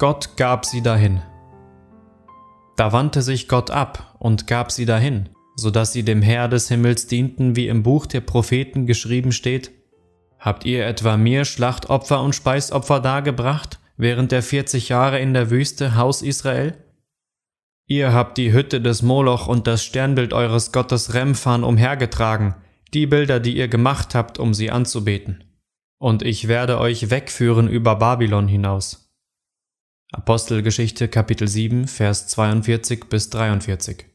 Gott gab sie dahin. Da wandte sich Gott ab und gab sie dahin, so dass sie dem Herr des Himmels dienten, wie im Buch der Propheten geschrieben steht. Habt ihr etwa mir Schlachtopfer und Speisopfer dargebracht, während der vierzig Jahre in der Wüste, Haus Israel? Ihr habt die Hütte des Moloch und das Sternbild eures Gottes Remphan umhergetragen, die Bilder, die ihr gemacht habt, um sie anzubeten. Und ich werde euch wegführen über Babylon hinaus. Apostelgeschichte Kapitel 7, Vers 42 bis 43.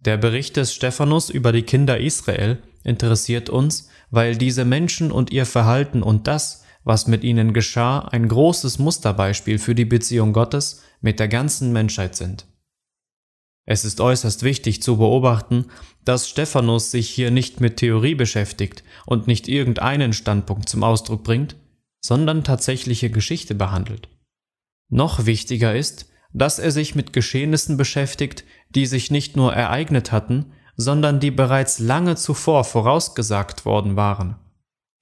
Der Bericht des Stephanus über die Kinder Israel interessiert uns, weil diese Menschen und ihr Verhalten und das, was mit ihnen geschah, ein großes Musterbeispiel für die Beziehung Gottes mit der ganzen Menschheit sind. Es ist äußerst wichtig zu beobachten, dass Stephanus sich hier nicht mit Theorie beschäftigt und nicht irgendeinen Standpunkt zum Ausdruck bringt, sondern tatsächliche Geschichte behandelt. Noch wichtiger ist, dass er sich mit Geschehnissen beschäftigt, die sich nicht nur ereignet hatten, sondern die bereits lange zuvor vorausgesagt worden waren.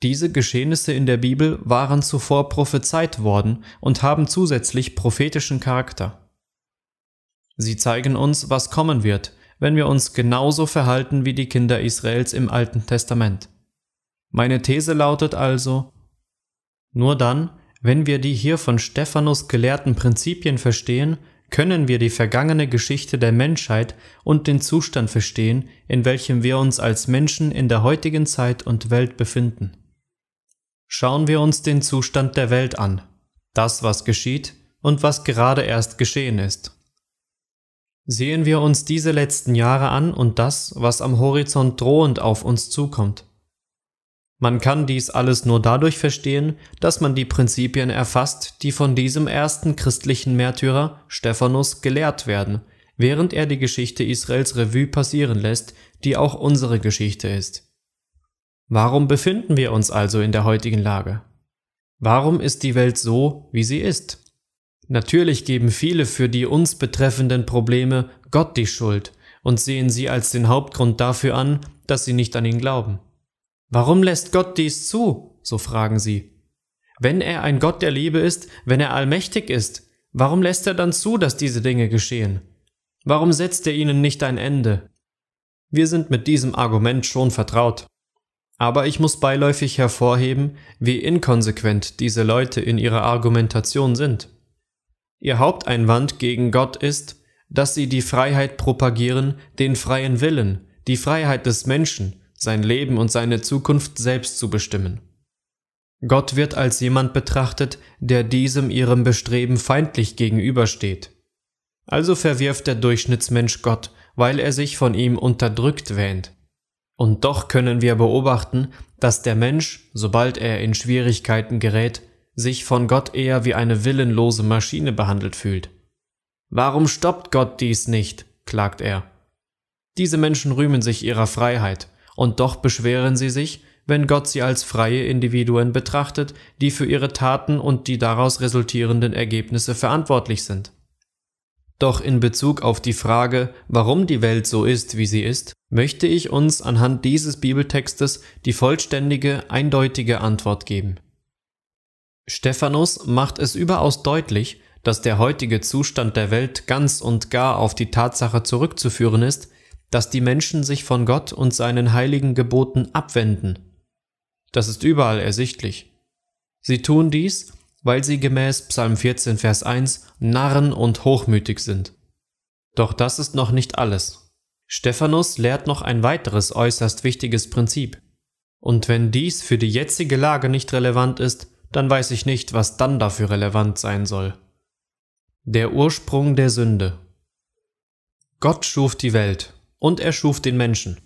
Diese Geschehnisse in der Bibel waren zuvor prophezeit worden und haben zusätzlich prophetischen Charakter. Sie zeigen uns, was kommen wird, wenn wir uns genauso verhalten wie die Kinder Israels im Alten Testament. Meine These lautet also, nur dann, wenn wir die hier von Stephanus gelehrten Prinzipien verstehen, können wir die vergangene Geschichte der Menschheit und den Zustand verstehen, in welchem wir uns als Menschen in der heutigen Zeit und Welt befinden. Schauen wir uns den Zustand der Welt an, das, was geschieht und was gerade erst geschehen ist. Sehen wir uns diese letzten Jahre an und das, was am Horizont drohend auf uns zukommt. Man kann dies alles nur dadurch verstehen, dass man die Prinzipien erfasst, die von diesem ersten christlichen Märtyrer, Stephanus, gelehrt werden, während er die Geschichte Israels Revue passieren lässt, die auch unsere Geschichte ist. Warum befinden wir uns also in der heutigen Lage? Warum ist die Welt so, wie sie ist? Natürlich geben viele für die uns betreffenden Probleme Gott die Schuld und sehen sie als den Hauptgrund dafür an, dass sie nicht an ihn glauben. Warum lässt Gott dies zu? so fragen sie. Wenn er ein Gott der Liebe ist, wenn er allmächtig ist, warum lässt er dann zu, dass diese Dinge geschehen? Warum setzt er ihnen nicht ein Ende? Wir sind mit diesem Argument schon vertraut. Aber ich muss beiläufig hervorheben, wie inkonsequent diese Leute in ihrer Argumentation sind. Ihr Haupteinwand gegen Gott ist, dass sie die Freiheit propagieren, den freien Willen, die Freiheit des Menschen, sein Leben und seine Zukunft selbst zu bestimmen. Gott wird als jemand betrachtet, der diesem ihrem Bestreben feindlich gegenübersteht. Also verwirft der Durchschnittsmensch Gott, weil er sich von ihm unterdrückt wähnt. Und doch können wir beobachten, dass der Mensch, sobald er in Schwierigkeiten gerät, sich von Gott eher wie eine willenlose Maschine behandelt fühlt. Warum stoppt Gott dies nicht? klagt er. Diese Menschen rühmen sich ihrer Freiheit, und doch beschweren sie sich, wenn Gott sie als freie Individuen betrachtet, die für ihre Taten und die daraus resultierenden Ergebnisse verantwortlich sind. Doch in Bezug auf die Frage, warum die Welt so ist, wie sie ist, möchte ich uns anhand dieses Bibeltextes die vollständige, eindeutige Antwort geben. Stephanus macht es überaus deutlich, dass der heutige Zustand der Welt ganz und gar auf die Tatsache zurückzuführen ist, dass die Menschen sich von Gott und seinen heiligen Geboten abwenden. Das ist überall ersichtlich. Sie tun dies, weil sie gemäß Psalm 14, Vers 1 Narren und hochmütig sind. Doch das ist noch nicht alles. Stephanus lehrt noch ein weiteres äußerst wichtiges Prinzip. Und wenn dies für die jetzige Lage nicht relevant ist, dann weiß ich nicht, was dann dafür relevant sein soll. Der Ursprung der Sünde. Gott schuf die Welt, und er schuf den Menschen.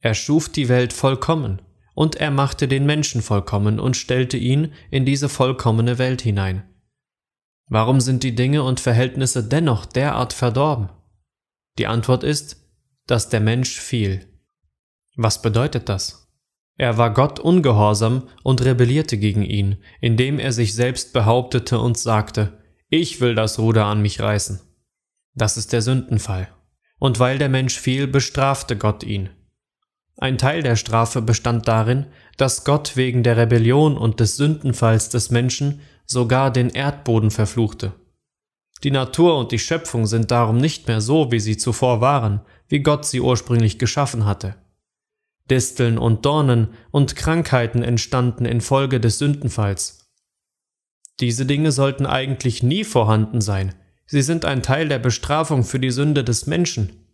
Er schuf die Welt vollkommen, und er machte den Menschen vollkommen und stellte ihn in diese vollkommene Welt hinein. Warum sind die Dinge und Verhältnisse dennoch derart verdorben? Die Antwort ist, dass der Mensch fiel. Was bedeutet das? Er war Gott ungehorsam und rebellierte gegen ihn, indem er sich selbst behauptete und sagte, ich will das Ruder an mich reißen. Das ist der Sündenfall und weil der Mensch fiel, bestrafte Gott ihn. Ein Teil der Strafe bestand darin, dass Gott wegen der Rebellion und des Sündenfalls des Menschen sogar den Erdboden verfluchte. Die Natur und die Schöpfung sind darum nicht mehr so, wie sie zuvor waren, wie Gott sie ursprünglich geschaffen hatte. Disteln und Dornen und Krankheiten entstanden infolge des Sündenfalls. Diese Dinge sollten eigentlich nie vorhanden sein, sie sind ein Teil der Bestrafung für die Sünde des Menschen.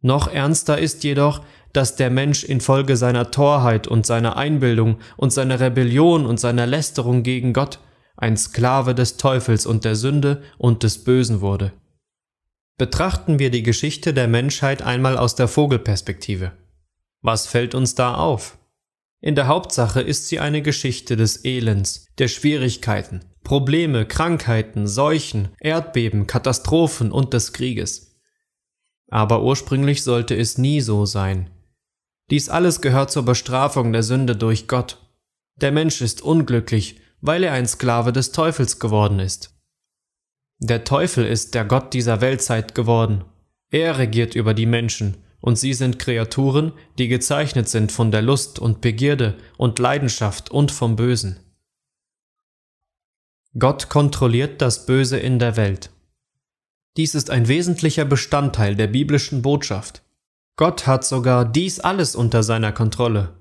Noch ernster ist jedoch, dass der Mensch infolge seiner Torheit und seiner Einbildung und seiner Rebellion und seiner Lästerung gegen Gott ein Sklave des Teufels und der Sünde und des Bösen wurde. Betrachten wir die Geschichte der Menschheit einmal aus der Vogelperspektive. Was fällt uns da auf? In der Hauptsache ist sie eine Geschichte des Elends, der Schwierigkeiten, Probleme, Krankheiten, Seuchen, Erdbeben, Katastrophen und des Krieges. Aber ursprünglich sollte es nie so sein. Dies alles gehört zur Bestrafung der Sünde durch Gott. Der Mensch ist unglücklich, weil er ein Sklave des Teufels geworden ist. Der Teufel ist der Gott dieser Weltzeit geworden. Er regiert über die Menschen, und sie sind Kreaturen, die gezeichnet sind von der Lust und Begierde und Leidenschaft und vom Bösen. Gott kontrolliert das Böse in der Welt. Dies ist ein wesentlicher Bestandteil der biblischen Botschaft. Gott hat sogar dies alles unter seiner Kontrolle.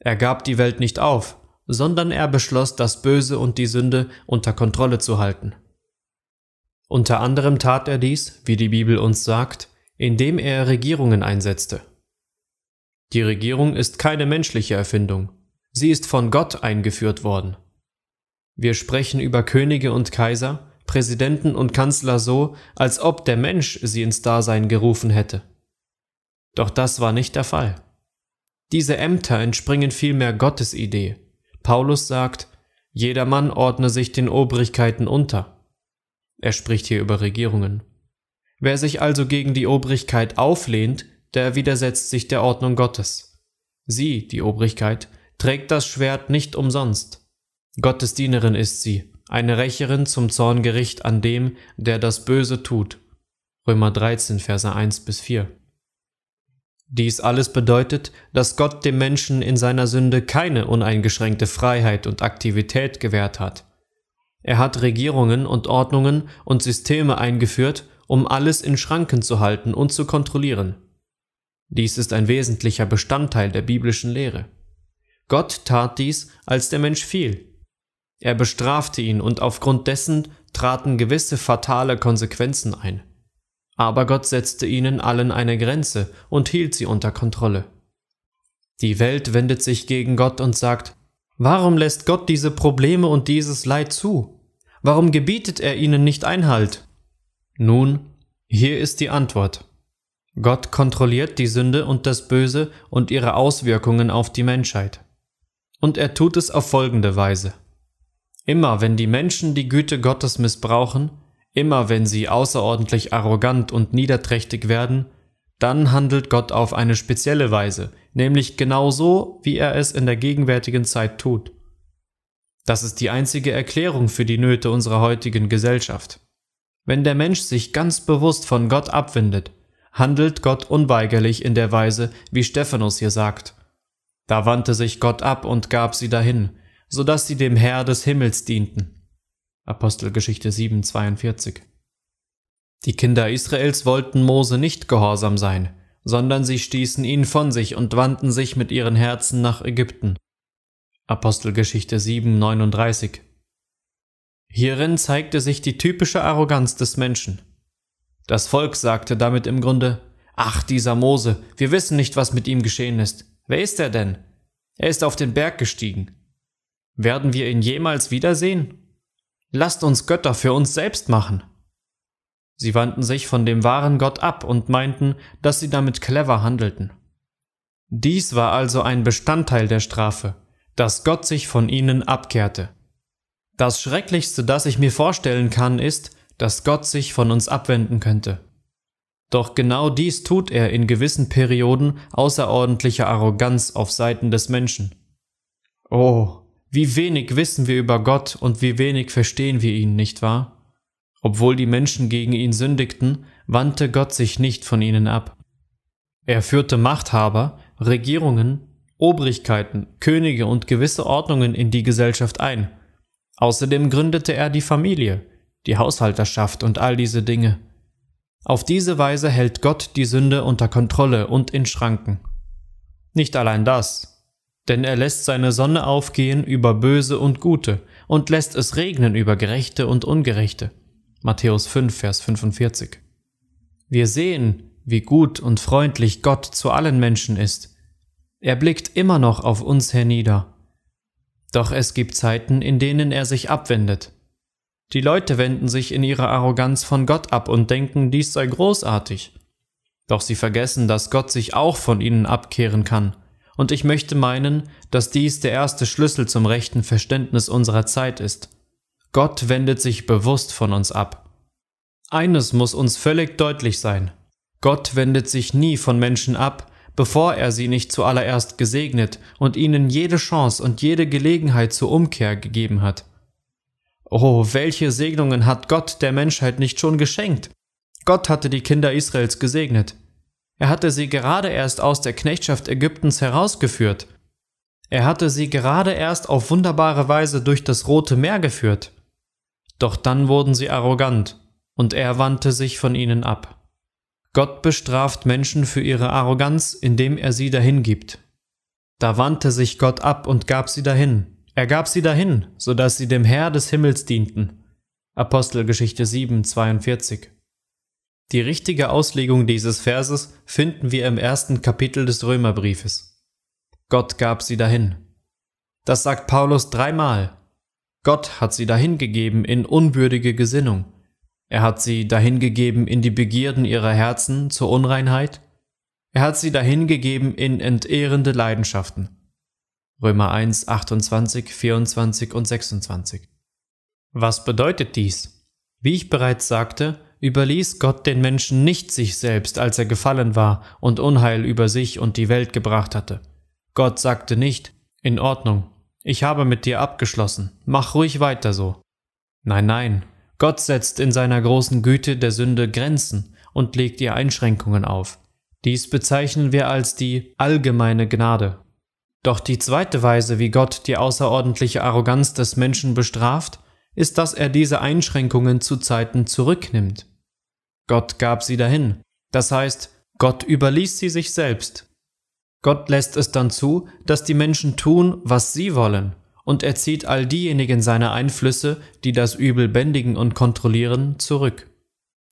Er gab die Welt nicht auf, sondern er beschloss, das Böse und die Sünde unter Kontrolle zu halten. Unter anderem tat er dies, wie die Bibel uns sagt, indem er Regierungen einsetzte. Die Regierung ist keine menschliche Erfindung, sie ist von Gott eingeführt worden. Wir sprechen über Könige und Kaiser, Präsidenten und Kanzler so, als ob der Mensch sie ins Dasein gerufen hätte. Doch das war nicht der Fall. Diese Ämter entspringen vielmehr Gottes Idee. Paulus sagt, jedermann ordne sich den Obrigkeiten unter. Er spricht hier über Regierungen. Wer sich also gegen die Obrigkeit auflehnt, der widersetzt sich der Ordnung Gottes. Sie, die Obrigkeit, trägt das Schwert nicht umsonst. Gottes Dienerin ist sie, eine Rächerin zum Zorngericht an dem, der das Böse tut. Römer 13, Verse 1 bis 4. Dies alles bedeutet, dass Gott dem Menschen in seiner Sünde keine uneingeschränkte Freiheit und Aktivität gewährt hat. Er hat Regierungen und Ordnungen und Systeme eingeführt um alles in Schranken zu halten und zu kontrollieren. Dies ist ein wesentlicher Bestandteil der biblischen Lehre. Gott tat dies, als der Mensch fiel. Er bestrafte ihn und aufgrund dessen traten gewisse fatale Konsequenzen ein. Aber Gott setzte ihnen allen eine Grenze und hielt sie unter Kontrolle. Die Welt wendet sich gegen Gott und sagt, warum lässt Gott diese Probleme und dieses Leid zu? Warum gebietet er ihnen nicht Einhalt? Nun, hier ist die Antwort. Gott kontrolliert die Sünde und das Böse und ihre Auswirkungen auf die Menschheit. Und er tut es auf folgende Weise. Immer wenn die Menschen die Güte Gottes missbrauchen, immer wenn sie außerordentlich arrogant und niederträchtig werden, dann handelt Gott auf eine spezielle Weise, nämlich genau so, wie er es in der gegenwärtigen Zeit tut. Das ist die einzige Erklärung für die Nöte unserer heutigen Gesellschaft. Wenn der Mensch sich ganz bewusst von Gott abwendet, handelt Gott unweigerlich in der Weise, wie Stephanus hier sagt. Da wandte sich Gott ab und gab sie dahin, so dass sie dem Herr des Himmels dienten. Apostelgeschichte 7,42 Die Kinder Israels wollten Mose nicht gehorsam sein, sondern sie stießen ihn von sich und wandten sich mit ihren Herzen nach Ägypten. Apostelgeschichte 7,39 Hierin zeigte sich die typische Arroganz des Menschen. Das Volk sagte damit im Grunde, Ach, dieser Mose, wir wissen nicht, was mit ihm geschehen ist. Wer ist er denn? Er ist auf den Berg gestiegen. Werden wir ihn jemals wiedersehen? Lasst uns Götter für uns selbst machen. Sie wandten sich von dem wahren Gott ab und meinten, dass sie damit clever handelten. Dies war also ein Bestandteil der Strafe, dass Gott sich von ihnen abkehrte. Das Schrecklichste, das ich mir vorstellen kann, ist, dass Gott sich von uns abwenden könnte. Doch genau dies tut er in gewissen Perioden außerordentlicher Arroganz auf Seiten des Menschen. Oh, wie wenig wissen wir über Gott und wie wenig verstehen wir ihn, nicht wahr? Obwohl die Menschen gegen ihn sündigten, wandte Gott sich nicht von ihnen ab. Er führte Machthaber, Regierungen, Obrigkeiten, Könige und gewisse Ordnungen in die Gesellschaft ein, Außerdem gründete er die Familie, die Haushalterschaft und all diese Dinge. Auf diese Weise hält Gott die Sünde unter Kontrolle und in Schranken. Nicht allein das, denn er lässt seine Sonne aufgehen über Böse und Gute und lässt es regnen über Gerechte und Ungerechte. Matthäus 5, Vers 45. Wir sehen, wie gut und freundlich Gott zu allen Menschen ist. Er blickt immer noch auf uns hernieder. Doch es gibt Zeiten, in denen er sich abwendet. Die Leute wenden sich in ihrer Arroganz von Gott ab und denken, dies sei großartig. Doch sie vergessen, dass Gott sich auch von ihnen abkehren kann. Und ich möchte meinen, dass dies der erste Schlüssel zum rechten Verständnis unserer Zeit ist. Gott wendet sich bewusst von uns ab. Eines muss uns völlig deutlich sein. Gott wendet sich nie von Menschen ab, bevor er sie nicht zuallererst gesegnet und ihnen jede Chance und jede Gelegenheit zur Umkehr gegeben hat. Oh, welche Segnungen hat Gott der Menschheit nicht schon geschenkt? Gott hatte die Kinder Israels gesegnet. Er hatte sie gerade erst aus der Knechtschaft Ägyptens herausgeführt. Er hatte sie gerade erst auf wunderbare Weise durch das Rote Meer geführt. Doch dann wurden sie arrogant, und er wandte sich von ihnen ab. Gott bestraft Menschen für ihre Arroganz, indem er sie dahingibt. Da wandte sich Gott ab und gab sie dahin. Er gab sie dahin, so dass sie dem Herr des Himmels dienten. Apostelgeschichte 7, 42. Die richtige Auslegung dieses Verses finden wir im ersten Kapitel des Römerbriefes. Gott gab sie dahin. Das sagt Paulus dreimal. Gott hat sie dahingegeben in unwürdige Gesinnung. Er hat sie dahingegeben in die Begierden ihrer Herzen zur Unreinheit. Er hat sie dahingegeben in entehrende Leidenschaften. Römer 1, 28, 24 und 26. Was bedeutet dies? Wie ich bereits sagte, überließ Gott den Menschen nicht sich selbst, als er gefallen war und Unheil über sich und die Welt gebracht hatte. Gott sagte nicht, in Ordnung, ich habe mit dir abgeschlossen, mach ruhig weiter so. Nein, nein, Gott setzt in seiner großen Güte der Sünde Grenzen und legt ihr Einschränkungen auf. Dies bezeichnen wir als die allgemeine Gnade. Doch die zweite Weise, wie Gott die außerordentliche Arroganz des Menschen bestraft, ist, dass er diese Einschränkungen zu Zeiten zurücknimmt. Gott gab sie dahin, das heißt, Gott überließ sie sich selbst. Gott lässt es dann zu, dass die Menschen tun, was sie wollen, und er zieht all diejenigen seiner Einflüsse, die das Übel bändigen und kontrollieren, zurück.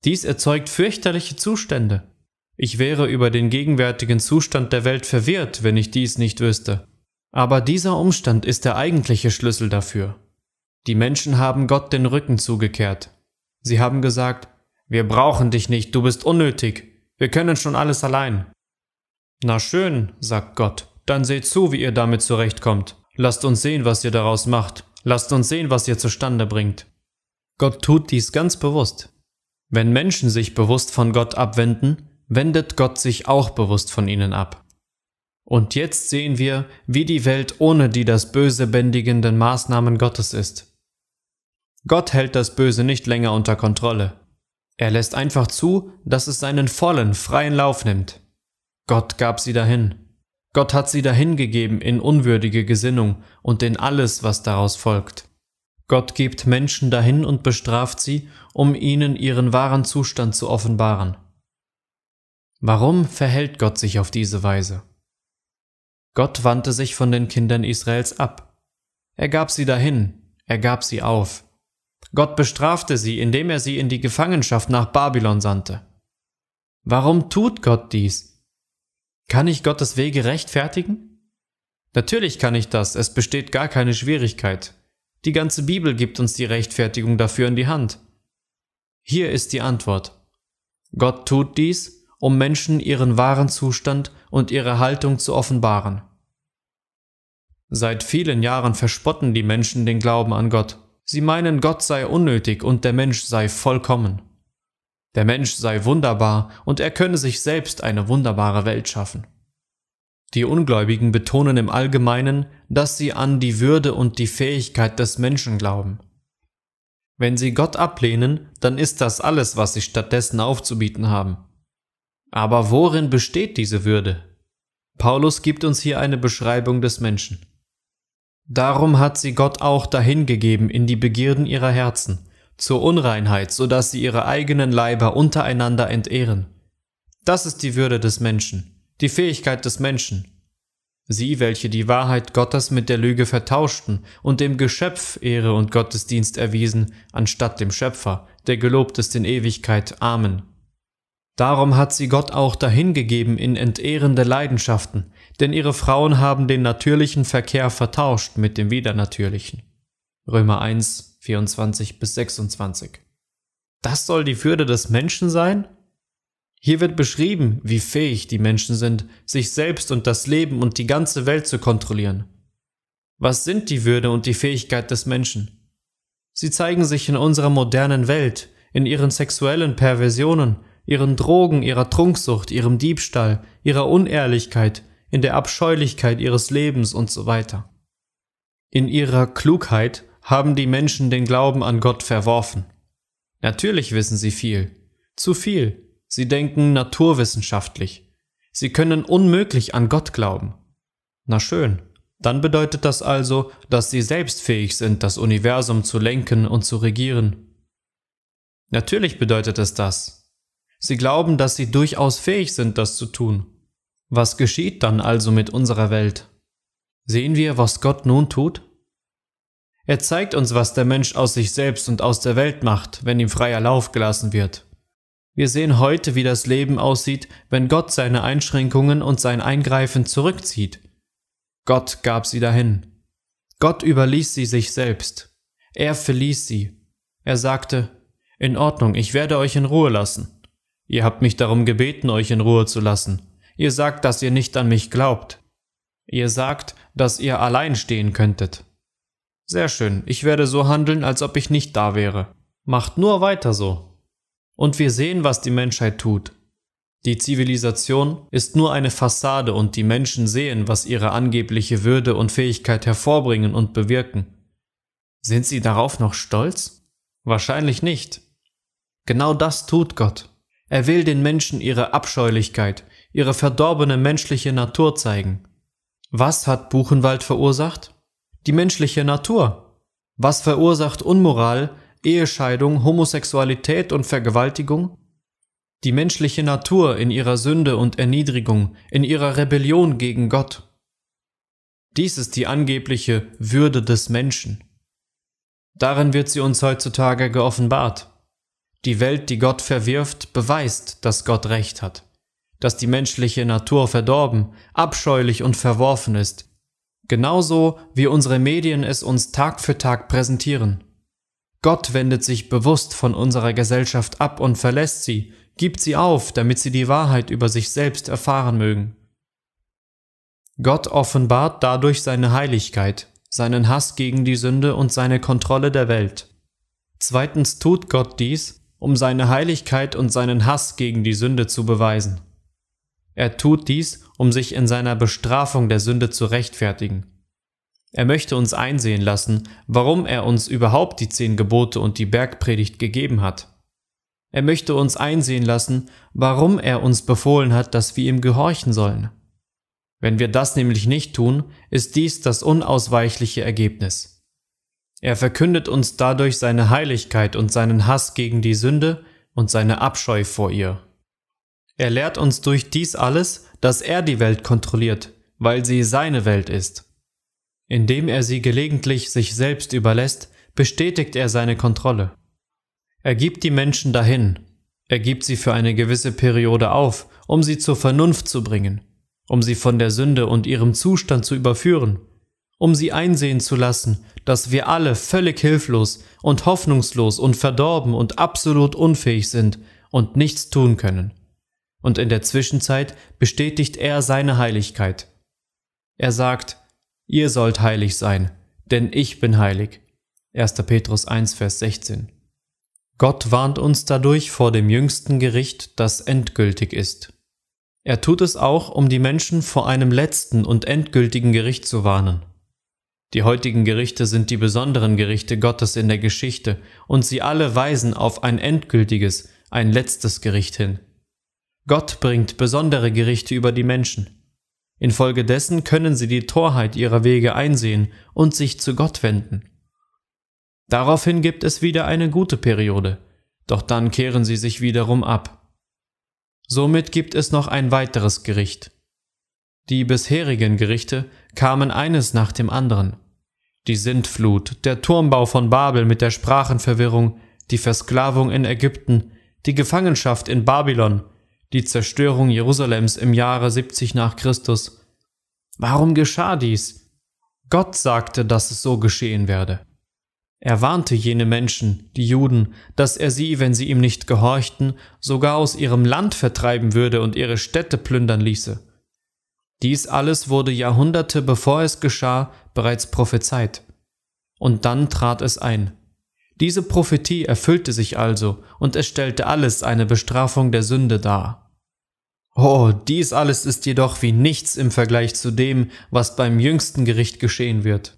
Dies erzeugt fürchterliche Zustände. Ich wäre über den gegenwärtigen Zustand der Welt verwirrt, wenn ich dies nicht wüsste. Aber dieser Umstand ist der eigentliche Schlüssel dafür. Die Menschen haben Gott den Rücken zugekehrt. Sie haben gesagt, wir brauchen dich nicht, du bist unnötig, wir können schon alles allein. Na schön, sagt Gott, dann seht zu, wie ihr damit zurechtkommt. Lasst uns sehen, was ihr daraus macht. Lasst uns sehen, was ihr zustande bringt. Gott tut dies ganz bewusst. Wenn Menschen sich bewusst von Gott abwenden, wendet Gott sich auch bewusst von ihnen ab. Und jetzt sehen wir, wie die Welt ohne die das Böse bändigenden Maßnahmen Gottes ist. Gott hält das Böse nicht länger unter Kontrolle. Er lässt einfach zu, dass es seinen vollen, freien Lauf nimmt. Gott gab sie dahin. Gott hat sie dahingegeben in unwürdige Gesinnung und in alles, was daraus folgt. Gott gibt Menschen dahin und bestraft sie, um ihnen ihren wahren Zustand zu offenbaren. Warum verhält Gott sich auf diese Weise? Gott wandte sich von den Kindern Israels ab. Er gab sie dahin, er gab sie auf. Gott bestrafte sie, indem er sie in die Gefangenschaft nach Babylon sandte. Warum tut Gott dies? Kann ich Gottes Wege rechtfertigen? Natürlich kann ich das, es besteht gar keine Schwierigkeit. Die ganze Bibel gibt uns die Rechtfertigung dafür in die Hand. Hier ist die Antwort. Gott tut dies, um Menschen ihren wahren Zustand und ihre Haltung zu offenbaren. Seit vielen Jahren verspotten die Menschen den Glauben an Gott. Sie meinen, Gott sei unnötig und der Mensch sei vollkommen. Der Mensch sei wunderbar und er könne sich selbst eine wunderbare Welt schaffen. Die Ungläubigen betonen im Allgemeinen, dass sie an die Würde und die Fähigkeit des Menschen glauben. Wenn sie Gott ablehnen, dann ist das alles, was sie stattdessen aufzubieten haben. Aber worin besteht diese Würde? Paulus gibt uns hier eine Beschreibung des Menschen. Darum hat sie Gott auch dahingegeben in die Begierden ihrer Herzen, zur Unreinheit, so dass sie ihre eigenen Leiber untereinander entehren. Das ist die Würde des Menschen, die Fähigkeit des Menschen. Sie, welche die Wahrheit Gottes mit der Lüge vertauschten und dem Geschöpf Ehre und Gottesdienst erwiesen, anstatt dem Schöpfer, der gelobt ist in Ewigkeit. Amen. Darum hat sie Gott auch dahingegeben in entehrende Leidenschaften, denn ihre Frauen haben den natürlichen Verkehr vertauscht mit dem widernatürlichen. Römer 1, 24 bis 26. Das soll die Fürde des Menschen sein? Hier wird beschrieben, wie fähig die Menschen sind, sich selbst und das Leben und die ganze Welt zu kontrollieren. Was sind die Würde und die Fähigkeit des Menschen? Sie zeigen sich in unserer modernen Welt, in ihren sexuellen Perversionen, ihren Drogen, ihrer Trunksucht, ihrem Diebstahl, ihrer Unehrlichkeit, in der Abscheulichkeit ihres Lebens und so weiter. In ihrer Klugheit haben die Menschen den Glauben an Gott verworfen. Natürlich wissen sie viel, zu viel. Sie denken naturwissenschaftlich. Sie können unmöglich an Gott glauben. Na schön, dann bedeutet das also, dass sie selbst fähig sind, das Universum zu lenken und zu regieren. Natürlich bedeutet es das. Sie glauben, dass sie durchaus fähig sind, das zu tun. Was geschieht dann also mit unserer Welt? Sehen wir, was Gott nun tut? Er zeigt uns, was der Mensch aus sich selbst und aus der Welt macht, wenn ihm freier Lauf gelassen wird. Wir sehen heute, wie das Leben aussieht, wenn Gott seine Einschränkungen und sein Eingreifen zurückzieht. Gott gab sie dahin. Gott überließ sie sich selbst. Er verließ sie. Er sagte, In Ordnung, ich werde euch in Ruhe lassen. Ihr habt mich darum gebeten, euch in Ruhe zu lassen. Ihr sagt, dass ihr nicht an mich glaubt. Ihr sagt, dass ihr allein stehen könntet. Sehr schön, ich werde so handeln, als ob ich nicht da wäre. Macht nur weiter so. Und wir sehen, was die Menschheit tut. Die Zivilisation ist nur eine Fassade und die Menschen sehen, was ihre angebliche Würde und Fähigkeit hervorbringen und bewirken. Sind sie darauf noch stolz? Wahrscheinlich nicht. Genau das tut Gott. Er will den Menschen ihre Abscheulichkeit, ihre verdorbene menschliche Natur zeigen. Was hat Buchenwald verursacht? die menschliche Natur. Was verursacht Unmoral, Ehescheidung, Homosexualität und Vergewaltigung? Die menschliche Natur in ihrer Sünde und Erniedrigung, in ihrer Rebellion gegen Gott. Dies ist die angebliche Würde des Menschen. Darin wird sie uns heutzutage geoffenbart. Die Welt, die Gott verwirft, beweist, dass Gott recht hat, dass die menschliche Natur verdorben, abscheulich und verworfen ist, genauso wie unsere Medien es uns Tag für Tag präsentieren. Gott wendet sich bewusst von unserer Gesellschaft ab und verlässt sie, gibt sie auf, damit sie die Wahrheit über sich selbst erfahren mögen. Gott offenbart dadurch seine Heiligkeit, seinen Hass gegen die Sünde und seine Kontrolle der Welt. Zweitens tut Gott dies, um seine Heiligkeit und seinen Hass gegen die Sünde zu beweisen. Er tut dies, um sich in seiner Bestrafung der Sünde zu rechtfertigen. Er möchte uns einsehen lassen, warum er uns überhaupt die zehn Gebote und die Bergpredigt gegeben hat. Er möchte uns einsehen lassen, warum er uns befohlen hat, dass wir ihm gehorchen sollen. Wenn wir das nämlich nicht tun, ist dies das unausweichliche Ergebnis. Er verkündet uns dadurch seine Heiligkeit und seinen Hass gegen die Sünde und seine Abscheu vor ihr. Er lehrt uns durch dies alles, dass er die Welt kontrolliert, weil sie seine Welt ist. Indem er sie gelegentlich sich selbst überlässt, bestätigt er seine Kontrolle. Er gibt die Menschen dahin, er gibt sie für eine gewisse Periode auf, um sie zur Vernunft zu bringen, um sie von der Sünde und ihrem Zustand zu überführen, um sie einsehen zu lassen, dass wir alle völlig hilflos und hoffnungslos und verdorben und absolut unfähig sind und nichts tun können und in der Zwischenzeit bestätigt er seine Heiligkeit. Er sagt, ihr sollt heilig sein, denn ich bin heilig. 1. Petrus 1, Vers 16. Gott warnt uns dadurch vor dem jüngsten Gericht, das endgültig ist. Er tut es auch, um die Menschen vor einem letzten und endgültigen Gericht zu warnen. Die heutigen Gerichte sind die besonderen Gerichte Gottes in der Geschichte, und sie alle weisen auf ein endgültiges, ein letztes Gericht hin. Gott bringt besondere Gerichte über die Menschen. Infolgedessen können sie die Torheit ihrer Wege einsehen und sich zu Gott wenden. Daraufhin gibt es wieder eine gute Periode, doch dann kehren sie sich wiederum ab. Somit gibt es noch ein weiteres Gericht. Die bisherigen Gerichte kamen eines nach dem anderen. Die Sintflut, der Turmbau von Babel mit der Sprachenverwirrung, die Versklavung in Ägypten, die Gefangenschaft in Babylon, die Zerstörung Jerusalems im Jahre 70 nach Christus. Warum geschah dies? Gott sagte, dass es so geschehen werde. Er warnte jene Menschen, die Juden, dass er sie, wenn sie ihm nicht gehorchten, sogar aus ihrem Land vertreiben würde und ihre Städte plündern ließe. Dies alles wurde Jahrhunderte bevor es geschah bereits prophezeit. Und dann trat es ein. Diese Prophetie erfüllte sich also, und es stellte alles eine Bestrafung der Sünde dar. Oh, dies alles ist jedoch wie nichts im Vergleich zu dem, was beim jüngsten Gericht geschehen wird.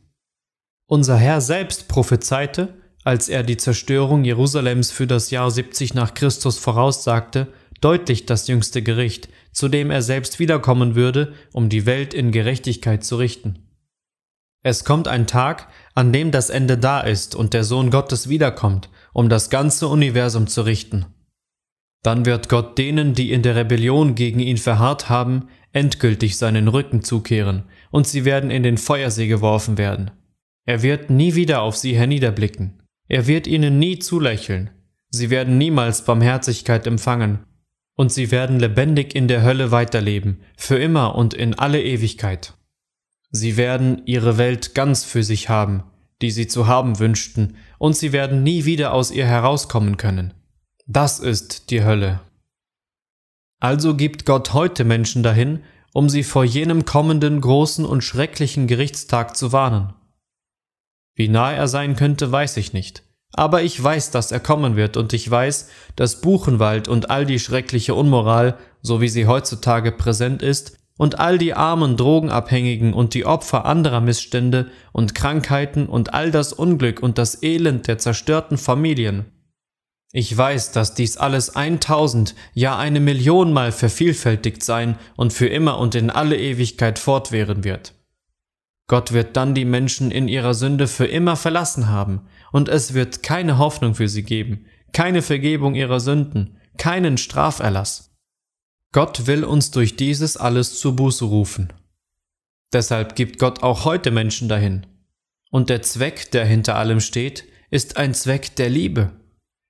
Unser Herr selbst prophezeite, als er die Zerstörung Jerusalems für das Jahr 70 nach Christus voraussagte, deutlich das jüngste Gericht, zu dem er selbst wiederkommen würde, um die Welt in Gerechtigkeit zu richten. Es kommt ein Tag, an dem das Ende da ist und der Sohn Gottes wiederkommt, um das ganze Universum zu richten. Dann wird Gott denen, die in der Rebellion gegen ihn verharrt haben, endgültig seinen Rücken zukehren, und sie werden in den Feuersee geworfen werden. Er wird nie wieder auf sie herniederblicken. Er wird ihnen nie zulächeln. Sie werden niemals Barmherzigkeit empfangen, und sie werden lebendig in der Hölle weiterleben, für immer und in alle Ewigkeit. Sie werden ihre Welt ganz für sich haben, die sie zu haben wünschten, und sie werden nie wieder aus ihr herauskommen können. Das ist die Hölle. Also gibt Gott heute Menschen dahin, um sie vor jenem kommenden großen und schrecklichen Gerichtstag zu warnen. Wie nah er sein könnte, weiß ich nicht. Aber ich weiß, dass er kommen wird, und ich weiß, dass Buchenwald und all die schreckliche Unmoral, so wie sie heutzutage präsent ist, und all die armen Drogenabhängigen und die Opfer anderer Missstände und Krankheiten und all das Unglück und das Elend der zerstörten Familien. Ich weiß, dass dies alles eintausend, ja eine Million Mal vervielfältigt sein und für immer und in alle Ewigkeit fortwähren wird. Gott wird dann die Menschen in ihrer Sünde für immer verlassen haben, und es wird keine Hoffnung für sie geben, keine Vergebung ihrer Sünden, keinen Straferlass. Gott will uns durch dieses alles zu Buße rufen. Deshalb gibt Gott auch heute Menschen dahin. Und der Zweck, der hinter allem steht, ist ein Zweck der Liebe.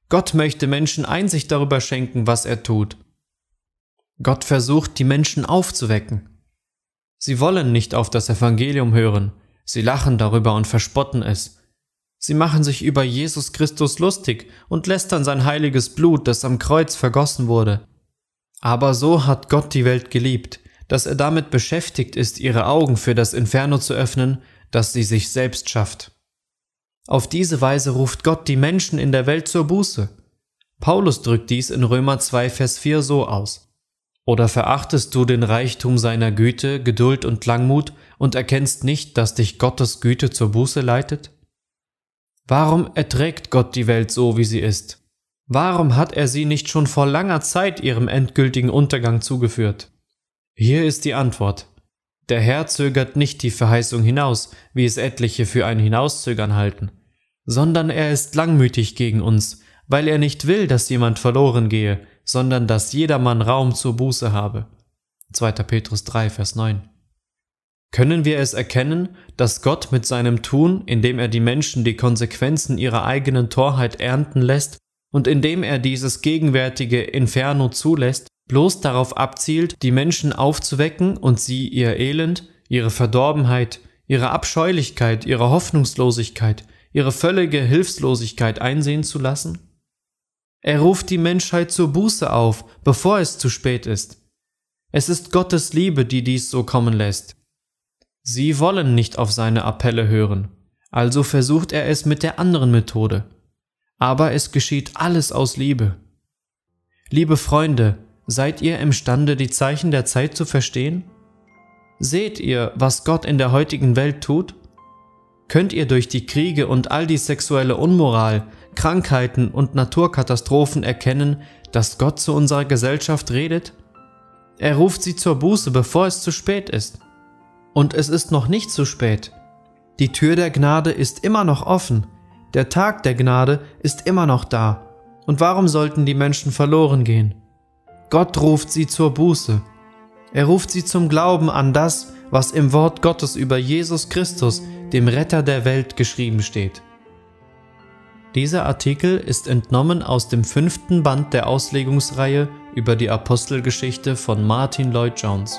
Gott möchte Menschen Einsicht darüber schenken, was er tut. Gott versucht, die Menschen aufzuwecken. Sie wollen nicht auf das Evangelium hören, sie lachen darüber und verspotten es. Sie machen sich über Jesus Christus lustig und lästern sein heiliges Blut, das am Kreuz vergossen wurde. Aber so hat Gott die Welt geliebt, dass er damit beschäftigt ist, ihre Augen für das Inferno zu öffnen, das sie sich selbst schafft. Auf diese Weise ruft Gott die Menschen in der Welt zur Buße. Paulus drückt dies in Römer 2, Vers 4 so aus. Oder verachtest du den Reichtum seiner Güte, Geduld und Langmut und erkennst nicht, dass dich Gottes Güte zur Buße leitet? Warum erträgt Gott die Welt so, wie sie ist? Warum hat er sie nicht schon vor langer Zeit ihrem endgültigen Untergang zugeführt? Hier ist die Antwort. Der Herr zögert nicht die Verheißung hinaus, wie es etliche für ein Hinauszögern halten, sondern er ist langmütig gegen uns, weil er nicht will, dass jemand verloren gehe, sondern dass jedermann Raum zur Buße habe. 2. Petrus 3, Vers 9. Können wir es erkennen, dass Gott mit seinem Tun, indem er die Menschen die Konsequenzen ihrer eigenen Torheit ernten lässt, und indem er dieses gegenwärtige Inferno zulässt, bloß darauf abzielt, die Menschen aufzuwecken und sie ihr Elend, ihre Verdorbenheit, ihre Abscheulichkeit, ihre Hoffnungslosigkeit, ihre völlige Hilflosigkeit einsehen zu lassen? Er ruft die Menschheit zur Buße auf, bevor es zu spät ist. Es ist Gottes Liebe, die dies so kommen lässt. Sie wollen nicht auf seine Appelle hören, also versucht er es mit der anderen Methode aber es geschieht alles aus Liebe. Liebe Freunde, seid ihr imstande, die Zeichen der Zeit zu verstehen? Seht ihr, was Gott in der heutigen Welt tut? Könnt ihr durch die Kriege und all die sexuelle Unmoral, Krankheiten und Naturkatastrophen erkennen, dass Gott zu unserer Gesellschaft redet? Er ruft sie zur Buße, bevor es zu spät ist. Und es ist noch nicht zu spät. Die Tür der Gnade ist immer noch offen, der Tag der Gnade ist immer noch da. Und warum sollten die Menschen verloren gehen? Gott ruft sie zur Buße. Er ruft sie zum Glauben an das, was im Wort Gottes über Jesus Christus, dem Retter der Welt, geschrieben steht. Dieser Artikel ist entnommen aus dem fünften Band der Auslegungsreihe über die Apostelgeschichte von Martin Lloyd Jones.